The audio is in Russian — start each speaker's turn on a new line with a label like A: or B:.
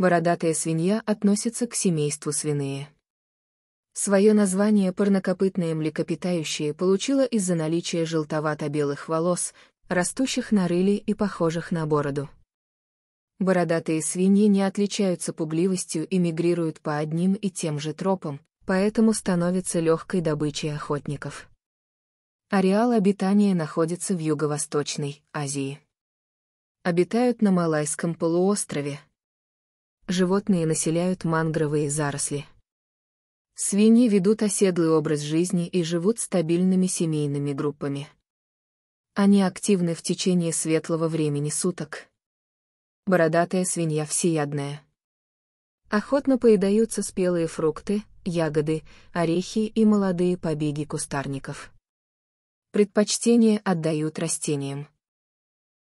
A: Бородатая свинья относится к семейству свиные. Свое название парнокопытное млекопитающее получило из-за наличия желтовато-белых волос, растущих на рыле и похожих на бороду. Бородатые свиньи не отличаются пугливостью и мигрируют по одним и тем же тропам, поэтому становятся легкой добычей охотников. Ареал обитания находится в Юго-Восточной Азии. Обитают на Малайском полуострове, животные населяют мангровые заросли. Свиньи ведут оседлый образ жизни и живут стабильными семейными группами. Они активны в течение светлого времени суток. Бородатая свинья всеядная. Охотно поедаются спелые фрукты, ягоды, орехи и молодые побеги кустарников. Предпочтение отдают растениям.